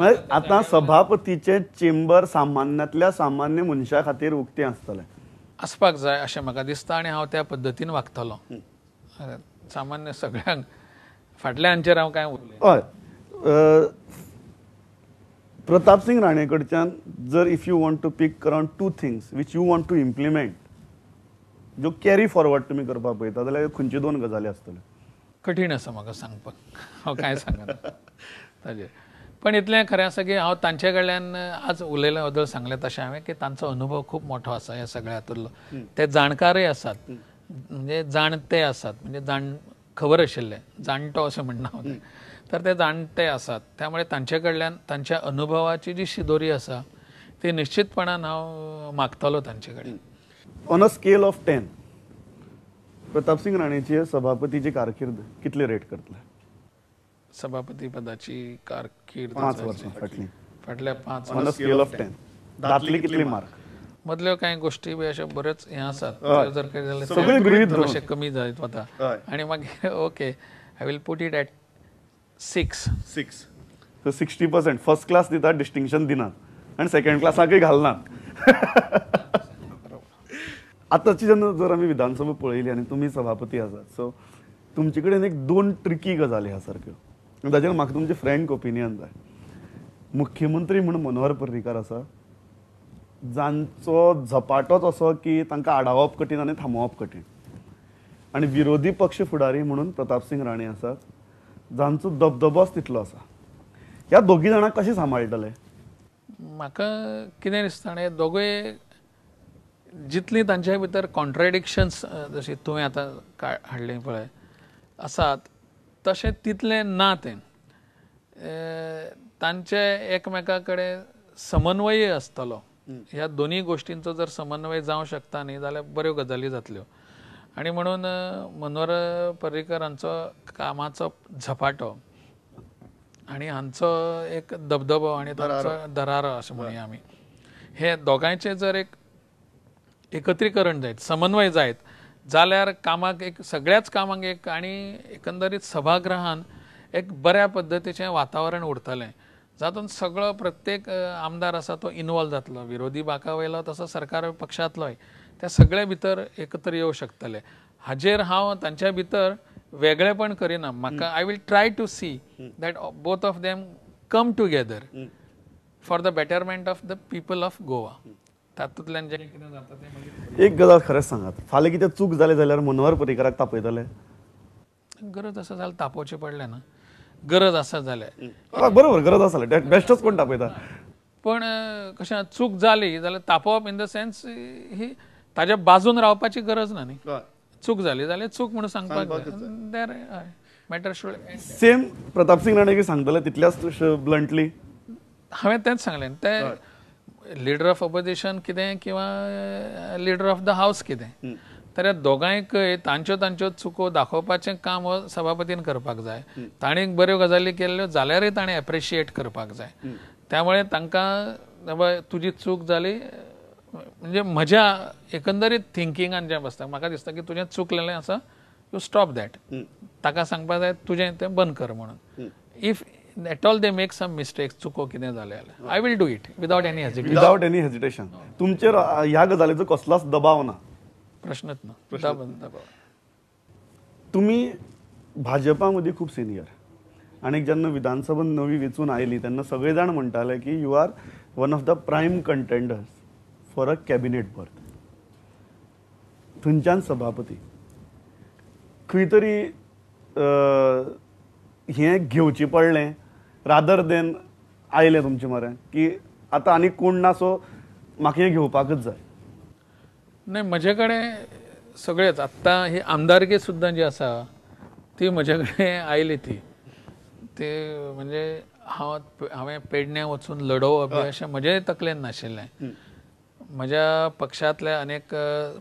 म्हणजे आता सभापतीचे चेंबर सामान्यातल्या सामान्य मनशा खातीर उक्ते आसतलें आसपाक जाय अशें म्हाका दिसता आनी हांव त्या पद्दतीन वागतलो सामान्य सगळ्यांक फाटल्यांचेर हांव कांय हय प्रताप सिंग राणे कडच्यान जर if you want to pick around two things which you want to implement ज्यो कॅरी फॉरवर्ड तुमी करपाक पळयता जाल्यार खंयच्यो दोन गजाली आसतल्यो कठीण आसा म्हाका सांगपाक हांव कांय सांगना ताजेर पण इतलें खरं असं की हा तांचे कडल्यान आज उलयल्या बदल सांगलें तशें हांवें की त्यांचा अनुभव खूप मोठा असा या सगळ्या ते जाणकारही आसात म्हणजे जाणते आसात म्हणजे जाण खबर आशिल्ले जाणटो असं म्हणना हांव तर ते जाणते आसात त्यामुळे त्यांच्या कडल्यान तांच्या अनुभवाची जी शिदोरी असा ती निश्चितपणान हा मागतालो त्यांच्याकडे on a scale of ten Pratapsingh राणेची सभापतीची कारकिर्द कितले रेट करतले सभापती पदाची कारकीर्द पाच वर्ष फाटली फाटल्या पाच ऑन ऑफ कितली मार्क मधल्या काही गोष्टी बी अशा बरेच हे असतात जर- काही झालं सगळे सगळें कमी जायत आता आणि मग okay I will put it at six six sixty percent first class दितात डिस्टिंक्शन दिनात आणि सेकंड क्लासाक घालनात आताची जेव्हा जर आम्ही विधानसभा पळली आणि तुम्ही सभापती आसात सो तुमचे कडेन एक दोन ट्रिकी गजाली हा सारक्यो ताजेर म्हाका तुमचे फ्रेंड ओपिनियन जाय मुख्यमंत्री म्हणून मनोहर पर्रीकर आसा जांचो झपाटोच असो की तांकां आडावप कठीण आनी थांबोवप कठीण आणि विरोधी पक्ष फुडारी म्हणून प्रतापसिंग राणे आसात जांचो दबदबोच तितलो आसा ह्या दोगी जाणांक कशें सांबाळटले म्हाका कितें दिसता जाणें दोगूय जितलीं तांचे भितर कॉन्ट्रेडिक्शन्स जशीं तुवें आतां हाडलें पळय आसात तशें तितलें ना तें तांचे एकमेका कडेन समन्वय आसतलो ह्या दोन्ही गोश्टींचो जर समन्वय जावंक शकता न्ही जाल्यार बऱ्यो गजाली जातल्यो आनी म्हणून मनोहर पर्रीकर हांचो कामाचो झपाटो आनी हांचो एक धबधबो आनी तांचो दरारो अशें म्हणया आमी हे दोगांयचे जर एक एकत्रीकरण जायत समन्वय जायत जाल्यार कामाक एक सगळ्याच कामांक एक आनी एकंदरीत सभागृहान एक बऱ्या पद्दतीचें वातावरण उरतलें जातून सगळो प्रत्येक आमदार आसा तो इनवॉल्व जातलो विरोधी बाका वयलो तसो सरकार पक्षांतलोय त्या सगळे भितर एकत्र येवं शकतले हाजेर हांव तांच्या भितर वेगळेपण करिना म्हाका I will try to see that both of them come together for the betterment of the people of Goa तातूंतल्यान एक गजाल खरेंच सांगात फाल्यां कितें चूक जाली जाल्यार मनोहर पर्रीकराक तापयतले गरज आसा जाल्यार तापवचे पडले ना गरज आसा जाल्यार बरोबर गरज आसा बेस्टच कोण तापयता पण कशें चूक झाली जाल्यार तापोवप इन द सेन्स ही ताज्या बाजून रावपाची गरज ना न्ही चूक झाली जाल्यार चूक म्हणून सांगपाक matter should same Pratap Singh Rane सांगतले तितल्याच ब्लंटली हांवें तेंच सांगलें तें लिडर ऑफ ऑपोजिशन कितें किंवा लिडर ऑफ द हावस कितें तर ह्या दोगांयकय तांच्यो तांच्यो चुको दाखोवपाचें काम हो सभापतीन करपाक जाय तांणी बऱ्यो गजाली केल्यो जाल्यारय ताणें एप्रिशिएट करपाक जाय त्यामुळे तांकां तुजी चूक जाली म्हणजे म्हज्या एकंदरीत थिंकिंगान जें बसता म्हाका दिसता की तुजें चुकलेलें आसा यू स्टॉप दॅट ताका सांगपाक जाय तुजें तें बंद कर म्हणून if at all they make some mistakes चुको कितें जालें जाल्यार I will do it without any hesitation without any hesitation तुमचेर ह्या गजालीचो कसलोच दबाव ना प्रश्नच ना तुमी भाजपा मदीं खूब सिनियर आनी जेन्ना विधानसभा नवी वेंचून आयली तेन्ना सगळे जाण म्हणटाले की you are one of the prime contenders for a cabinet berth थंयच्यान सभापती खंय तरी हें घेवचें पडलें रादर देन आयले तुमचे मरे की आता आणि कोण ना सो म्हाका घेऊपाकच जाय नाही म्हजे सगळेच आत्ता ही आमदारकी सुद्धा जी असा ती म्हजे आयली ती ती म्हणजे हांव हांवें पेडण्या वचून लडोवप अशें म्हजे तकलेन नाशिल्लें म्हज्या पक्षांतले अनेक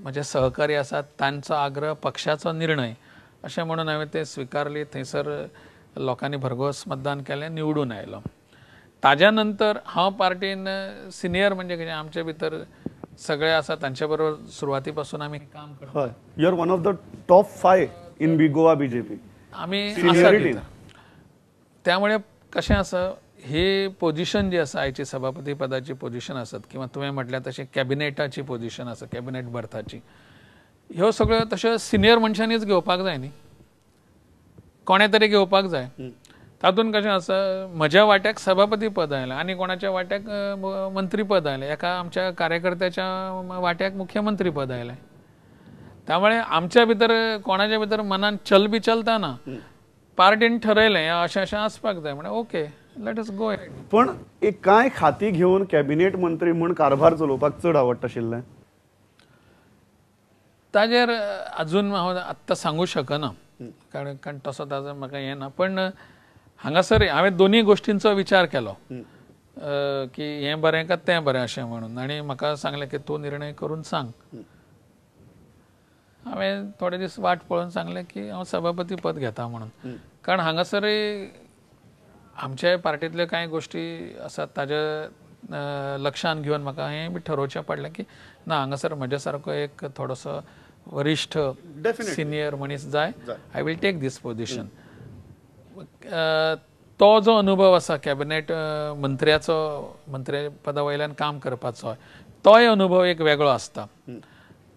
म्हजे सहकारी आसात तांचो आग्रह पक्षाचो निर्णय अशें म्हणून हांवें ते स्विकारली थंयसर लोकांनी भरघोस मतदान केले निवडून आयलो ताज्या नंतर हांव पार्टीन सिनियर म्हणजे आमच्या आमचे भितर सगळे असा त्यांच्याबरोबर बरोबर सुरवाती काम करतो हय one of the top five in B Goa BJP जे त्यामुळे कशें असं हे पोझिशन जे असं आयची सभापती पदाची पोझिशन असत किंवा तुम्ही म्हटल्या तसे कॅबिनेटाची पोझिशन असं कॅबिनेट बर्थाची ह्यो सगळ्यो तश्यो सिनियर मनशांनीच घेवपाक जाय न्ही कोणे तरी घेवपाक जाय तातूंत कशें आसा म्हज्या वाट्याक सभापती पद आलं आनी कोणाच्या वाट्याक मंत्री पद आयलें एका आमच्या कार्यकर्त्याच्या वाट्याक मुख्यमंत्री पद आयलें त्यामुळे आमच्या भितर कोणाच्या भितर मनान चल बी चलता ना पार्टीन ठरयलें अशें अशें आसपाक जाय ओके लेट अस गो पण एक कांय खाती घेवन कॅबिनेट मंत्री म्हूण कारभार चलोवपाक चड आवडटा ताजेर अजून हांव आत्तां सांगू शकना कारण कारण तसं ताजो म्हाका हें ना पण हांगासर हांवें दोन्ही गोष्टींचा विचार केला की हे बरें का ते बरें अशें म्हणून आणि म्हाका सांगलें की तूं निर्णय करून सांग हांवें थोडे दीस वाट पळोवन सांगलें की हांव सभापती पद घेता म्हणून कारण हांगासरय आमच्या पार्टीतले कांय गोष्टी आसात ताज्या लक्षांत घेऊन म्हाका हें बी ठरोवचें पडलें की ना हांगासर म्हज्या सारको एक थोडोसो वरिष्ठ सिनियर मनीस जाय I will take this position तो जो अनुभव असा कॅबिनेट मंत्र्याचं मंत्री पदा वयल्यान काम करपाचो तोय अनुभव एक वेगळो असता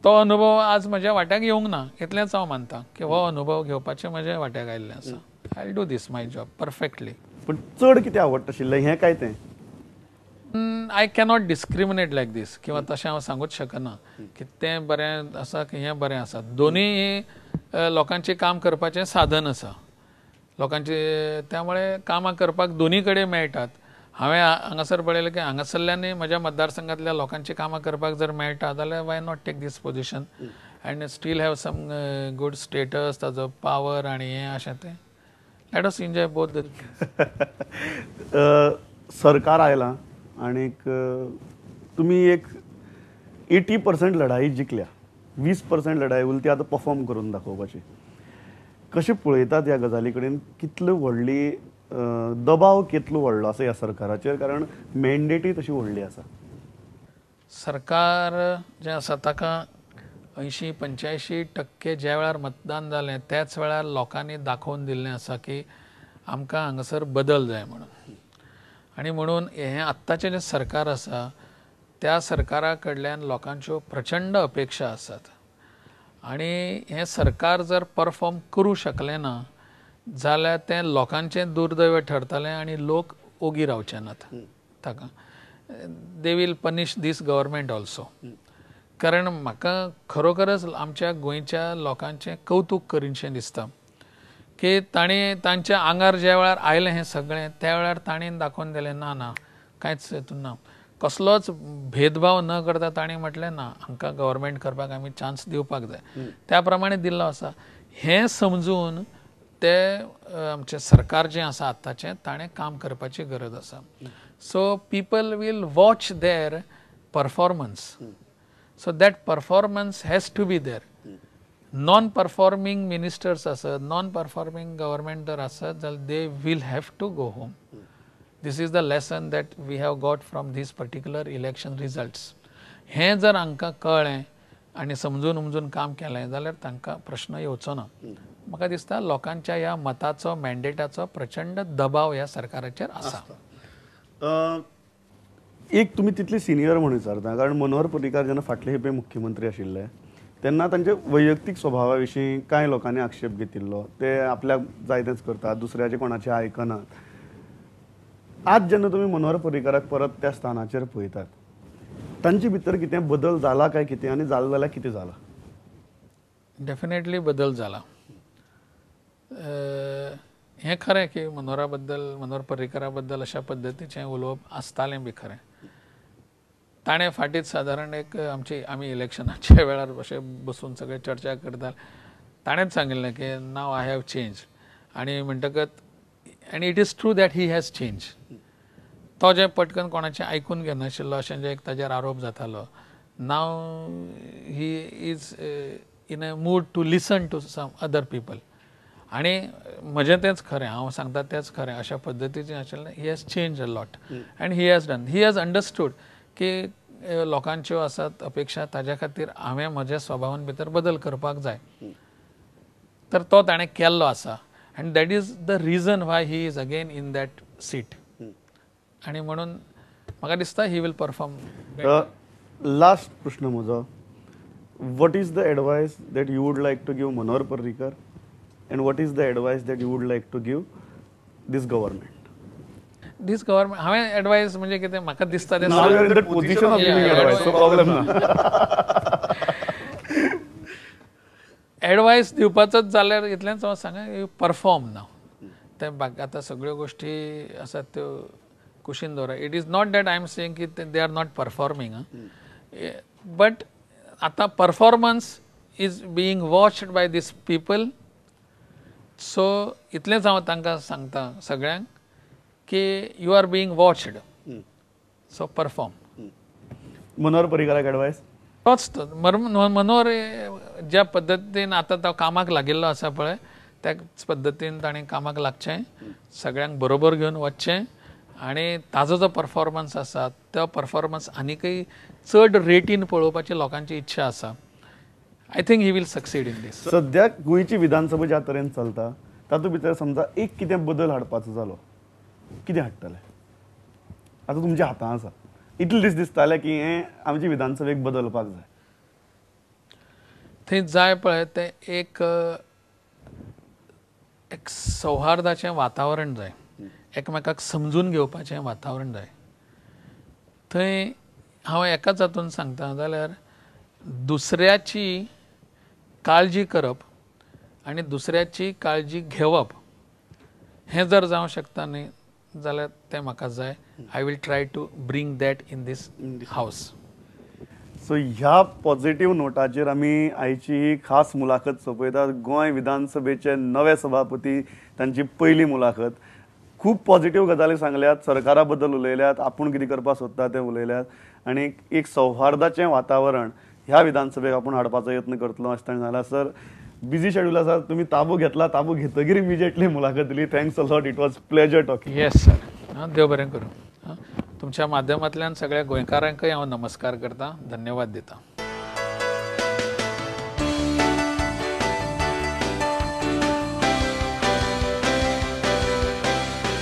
तो अनुभव आज म्हज्या वाट्याक येवंक ना इतलेंच हांव मानता की हो अनुभव घेवपाचें म्हज्या वाट्याक आयिल्लें आसा I do this my job perfectly पण चड कितें आवडटा आशिल्लें काय ते I cannot discriminate like this किंवा तशें हांव सांगूच शकना की तें बरें आसा की हें बरें आसा दोन्ही लोकांचें काम करपाचें साधन आसा लोकांचे त्यामुळे कामां करपाक दोनी कडेन मेळटात हांवें हांगासर पळयलें की हांगासरल्यानय म्हज्या मतदारसंघातल्या लोकांची कामां करपाक जर मेळटा जाल्यार why not take this position and still have some good status ताजो पावर आणि हे अशें तें लेट अस एन्जॉय बोथ सरकार आयलां आणि तुम्ही एक एटी पर्सेंट लढाई जिंकल्या वीस पर्सेंट लढाई उरली ती आतां परफॉर्म करून दाखोवपाची कशें पळयतात या गजाली कडेन कितली व्हडली दबाव कितलो व्हडलो आसा ह्या सरकाराचेर कारण मेंडेटी तशी व्हडली आसा सरकार जे आसा ताका अंयशीं पंच्यायशी टक्के ज्या वेळार मतदान जालें त्याच वेळार लोकांनी दाखोवन दिल्लें आसा की आमकां हांगासर बदल जाय म्हणून आणि म्हणून हे आत्ताचे जे सरकार असा त्या सरकारा कडल्यान लोकांच्यो प्रचंड अपेक्षा आसात आणि हे सरकार जर परफॉर्म करूं शकले ना जाल्यार ते लोकांचे दुर्दैव ठरतले आणि लोक ओगी रावचे नात ताका they will punish this government also कारण म्हाका खरोखरच आमच्या गोंयच्या लोकांचे कौतुक करीनशें दिसता की ताणे तांच्या आंगार ज्या वेळार आयलें हें सगळें त्या वेळार ताणें दाखोवन दिलें ना ना कांयच हेतून ना कसलोच भेदभाव न करता ताणी म्हटलें ना हांकां गव्हर्मेंट करपाक आमी चान्स दिवपाक जाय त्या प्रमाणे दिल्लो आसा हें समजून ते आमचें सरकार जें आसा आतांचें ताणें काम करपाची गरज आसा so people will watch their performance so that performance has to be there non performing ministers असत नॉन परफॉर्मिंग गव्हर्मेंट जर असत जाल्यार they will have to go home this is the lesson that we have got from this particular election results हे जर हांकां कळ्ळें आणि समजून उमजून काम केलें जाल्यार तांकां प्रश्न येवचो ना म्हाका दिसता लोकांच्या ह्या मताचो मॅन्डेटाचो प्रचंड दबाव ह्या सरकाराचेर आसा एक तुमी तितले सिनियर म्हणून विचारता कारण मनोहर पर्रीकार जेन्ना फाटले हेपे मुख्यमंत्री आशिल्ले त्यांना त्यांच्या वैयक्तिक स्वभावाविषयी काय लोकांनी आक्षेप घेतिल्लो ते आपल्याक जायतेंच करतात दुसऱ्याचे कोणाचे ऐकनात आज जेन्ना तुम्ही मनोहर पर्रीकराक परत त्या स्थानाचेर पळयतात तांचे भितर कितें बदल झाला काय कितें आनी जालो जाल्यार कितें जाला डेफिनेटली बदल जाला हें खरें की मनोहरा बद्दल मनोहर पर्रीकरा बद्दल अशा पद्दतीचें उलोवप आसतालें बी खरें ताणे फाटीत साधारण एक आमची आम्ही इलेक्शनाच्या वेळार असे बसून सगळे चर्चा करतात ताणेच सांगितलं की नाव आय हॅव चेंज आणि म्हणटकच and it is true that he has change तो जे पटकन कोणाचे ऐकून घेनाशिल्लो असे जे एक ताजेर आरोप जातालो नाव he is in a mood to listen to some other people आणि म्हजें तेच खरें हांव सांगता तेच खरें अशा पद्दतीचें आशिल्लें he has change a lot and he has done he has understood की लोकांच्यो आसात अपेक्षा ताज्या खातीर हांवें म्हज्या स्वभावान भितर बदल करपाक जाय तर तो ताणें केल्लो आसा and that is the reason why he is again in that seat आणि म्हणून म्हाका दिसता ही विल परफॉर्म लास्ट प्रश्न म्हजो what is the advice that you would like to give Manohar Parrikar and what is the advice that you would like to give this government this government हांवें advice म्हणजे कितें म्हाका दिसता तें एडवायस दिवपाचोच जाल्यार इतलेंच हांव सांगा परफॉर्म ना ते आतां सगळ्यो गोश्टी आसात त्यो कुशीन दवरा it is not that I am saying की they are not performing but आतां performance is being watched by this people so इतलेंच हांव तांकां सांगता सगळ्यांक की you are being watched so perform Manohar परिकराक एडवायस तोच मनोहर ज्या पद्धतीन आता तो कामाक लागिल्लो आसा पळय त्याच पद्धतीन ताणें कामाक लागचें सगळ्यांक बरोबर घेऊन वच्चें आणि ताजो जो परफॉर्मन्स आसा तो परफॉर्मन्स आनीकय चढ रेटीन पळोवपाची लोकांची इच्छा असा I think he will succeed in this सध्या गोयची विधानसभा ज्या तरेन चलता तातूंत भितर समजा एक कितें बदल हाडपाचो जालो कितें हाडटले आता तुमच्या हातां आसा इतले दीस दिसताले की हें आमचे विधानसभेक बदलपाक जाय थंय जाय पळय ते एक एक सौहार्दाचें वातावरण जाय एकमेकाक समजून घेवपाचे वातावरण जाय थंय हांव एकाच हातून सांगता जाल्यार दुसऱ्याची काळजी करप आनी दुसऱ्याची काळजी घेवप हें जर जावं शकता न्ही जाल्यार तें म्हाका जाय I will try to bring that in this house so ह्या पॉझिटिव्ह नोटाचेर आमी आयची ही खास मुलाखत सोपयतात गोंय विधानसभेचे नवे सभापती तांची पयली मुलाखत खूब पॉझिटिव्ह गजाली सांगल्यात सरकारा बद्दल उलयल्यात आपूण कितें करपाक सोदता तें उलयल्यात आनी एक सौहार्दाचे वातावरण ह्या विधानसभेक आपण हाडपाचो यत्न करतलो असं सर बिझी शेड्यूल असा तुम्ही ताबो घेतला ताबो घेतगीर इमिजिएटली मुलाखत दिली thanks a lot it was pleasure talking yes sir देव बरें करूं तुमच्या माध्यमांतल्यान सगळ्या गोंयकारांकय हांव नमस्कार करता धन्यवाद दिता